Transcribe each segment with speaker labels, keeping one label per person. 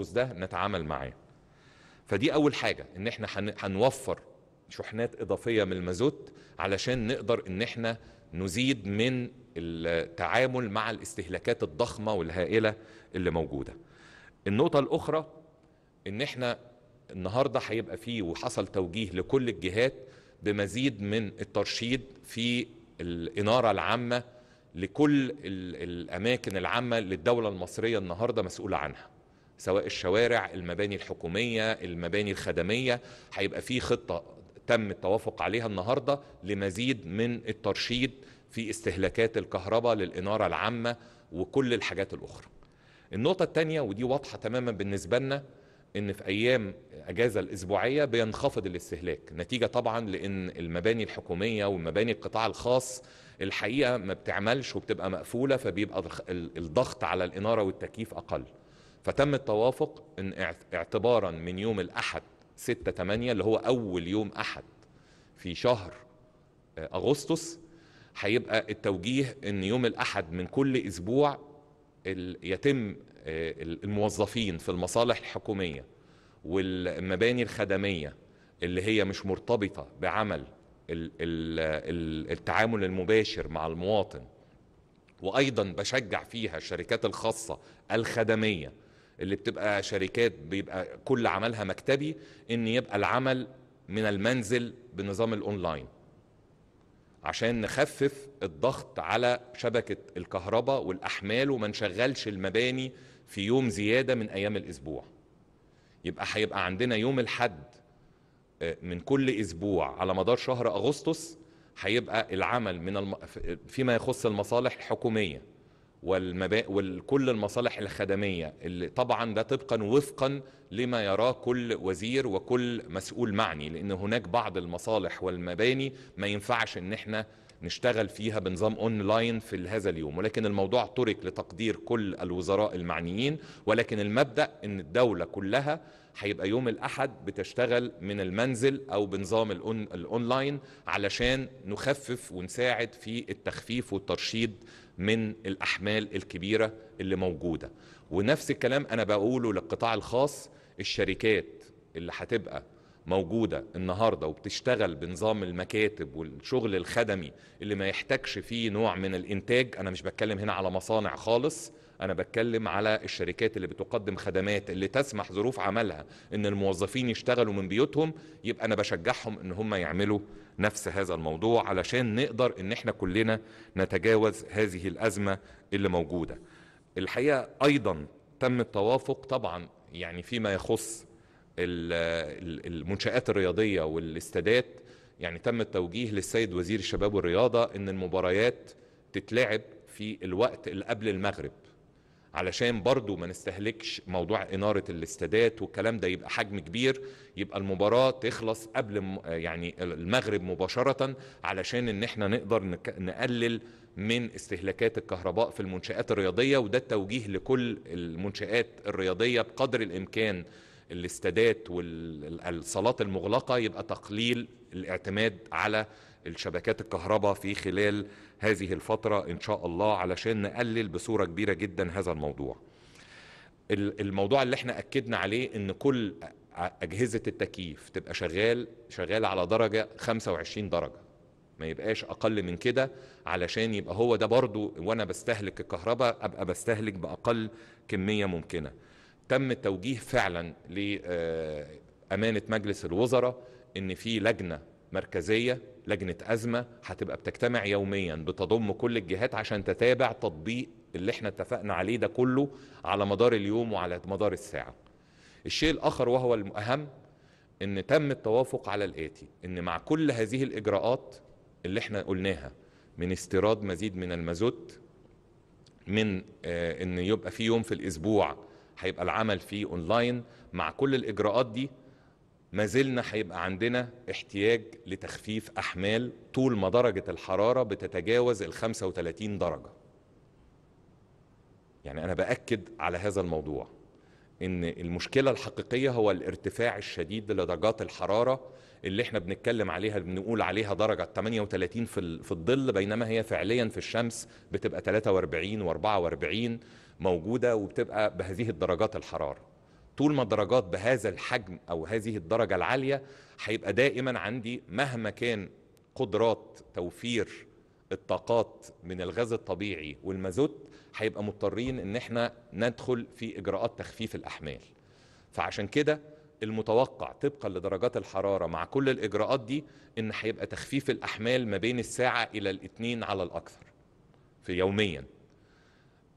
Speaker 1: التخصص ده نتعامل معاه فدي اول حاجه ان احنا هنوفر شحنات اضافيه من المازوت علشان نقدر ان احنا نزيد من التعامل مع الاستهلاكات الضخمه والهائله اللي موجوده النقطه الاخرى ان احنا النهارده هيبقى فيه وحصل توجيه لكل الجهات بمزيد من الترشيد في الاناره العامه لكل الاماكن العامه اللي الدوله المصريه النهارده مسؤوله عنها سواء الشوارع المباني الحكومية المباني الخدمية هيبقى في خطة تم التوافق عليها النهاردة لمزيد من الترشيد في استهلاكات الكهرباء للإنارة العامة وكل الحاجات الأخرى النقطة الثانية ودي واضحة تماما بالنسبة لنا ان في ايام اجازه الاسبوعيه بينخفض الاستهلاك نتيجه طبعا لان المباني الحكوميه ومباني القطاع الخاص الحقيقه ما بتعملش وبتبقى مقفوله فبيبقى الضغط على الاناره والتكييف اقل فتم التوافق ان اعتبارا من يوم الاحد 6 8 اللي هو اول يوم احد في شهر آه، اغسطس هيبقى التوجيه ان يوم الاحد من كل اسبوع يتم آه، الموظفين في المصالح الحكوميه والمباني الخدميه اللي هي مش مرتبطه بعمل التعامل المباشر مع المواطن وايضا بشجع فيها الشركات الخاصه الخدميه اللي بتبقى شركات بيبقى كل عملها مكتبي ان يبقى العمل من المنزل بنظام الاونلاين عشان نخفف الضغط على شبكه الكهرباء والاحمال وما نشغلش المباني في يوم زياده من ايام الاسبوع يبقى هيبقى عندنا يوم الحد آه، من كل اسبوع على مدار شهر اغسطس هيبقى العمل من الم... فيما يخص المصالح الحكوميه والمبا... وكل المصالح الخدمية اللي طبعا ده طبقا وفقا لما يراه كل وزير وكل مسؤول معني لأن هناك بعض المصالح والمباني ما ينفعش إن احنا نشتغل فيها بنظام اونلاين في هذا اليوم ولكن الموضوع ترك لتقدير كل الوزراء المعنيين ولكن المبدا ان الدوله كلها هيبقى يوم الاحد بتشتغل من المنزل او بنظام الاونلاين علشان نخفف ونساعد في التخفيف والترشيد من الاحمال الكبيره اللي موجوده ونفس الكلام انا بقوله للقطاع الخاص الشركات اللي هتبقى موجودة النهاردة وبتشتغل بنظام المكاتب والشغل الخدمي اللي ما يحتاجش فيه نوع من الإنتاج أنا مش بتكلم هنا على مصانع خالص انا بتكلم على الشركات اللي بتقدم خدمات اللي تسمح ظروف عملها ان الموظفين يشتغلوا من بيوتهم يبقى انا بشجعهم ان هم يعملوا نفس هذا الموضوع علشان نقدر ان احنا كلنا نتجاوز هذه الازمه اللي موجوده الحقيقه ايضا تم التوافق طبعا يعني فيما يخص المنشآت الرياضية والاستادات يعني تم التوجيه للسيد وزير الشباب والرياضة إن المباريات تتلعب في الوقت اللي قبل المغرب علشان برضو ما نستهلكش موضوع إنارة الاستادات والكلام ده يبقى حجم كبير يبقى المباراة تخلص قبل يعني المغرب مباشرة علشان إن احنا نقدر نقلل من استهلاكات الكهرباء في المنشآت الرياضية وده التوجيه لكل المنشآت الرياضية بقدر الإمكان الاستادات والصالات المغلقة يبقى تقليل الاعتماد على الشبكات الكهرباء في خلال هذه الفترة إن شاء الله علشان نقلل بصورة كبيرة جدا هذا الموضوع الموضوع اللي احنا أكدنا عليه إن كل أجهزة التكييف تبقى شغال شغال على درجة 25 درجة ما يبقاش أقل من كده علشان يبقى هو ده برضو وأنا بستهلك الكهرباء أبقى بستهلك بأقل كمية ممكنة تم التوجيه فعلا لأمانة آه، مجلس الوزراء إن في لجنة مركزية لجنه ازمه هتبقى بتجتمع يوميا بتضم كل الجهات عشان تتابع تطبيق اللي احنا اتفقنا عليه ده كله على مدار اليوم وعلى مدار الساعه. الشيء الاخر وهو الاهم ان تم التوافق على الاتي ان مع كل هذه الاجراءات اللي احنا قلناها من استيراد مزيد من المازوت من آه، ان يبقى في يوم في الاسبوع هيبقى العمل فيه اونلاين مع كل الاجراءات دي ما زلنا هيبقى عندنا احتياج لتخفيف احمال طول ما درجه الحراره بتتجاوز ال 35 درجه. يعني انا باكد على هذا الموضوع ان المشكله الحقيقيه هو الارتفاع الشديد لدرجات الحراره اللي احنا بنتكلم عليها بنقول عليها درجه 38 في في الظل بينما هي فعليا في الشمس بتبقى 43 و44 موجوده وبتبقى بهذه الدرجات الحراره. طول ما درجات بهذا الحجم او هذه الدرجه العاليه هيبقى دائما عندي مهما كان قدرات توفير الطاقات من الغاز الطبيعي والمازوت هيبقى مضطرين ان احنا ندخل في اجراءات تخفيف الاحمال فعشان كده المتوقع طبقا لدرجات الحراره مع كل الاجراءات دي ان هيبقى تخفيف الاحمال ما بين الساعه الى الاثنين على الاكثر في يوميا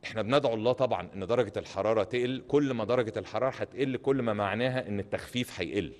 Speaker 1: احنا بندعو الله طبعا ان درجه الحراره تقل كل ما درجه الحراره هتقل كل ما معناها ان التخفيف هيقل